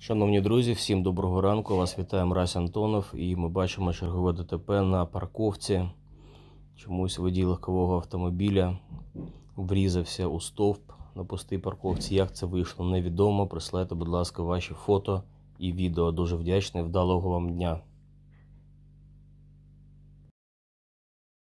Шановні друзі, всім доброго ранку. Вас вітає Мразь Антонов і ми бачимо чергове ДТП на парковці. Чомусь водій легкового автомобіля врізався у стовп на пустій парковці. Як це вийшло, невідомо. Прислайте, будь ласка, ваші фото і відео. Дуже вдячний. Вдалого вам дня!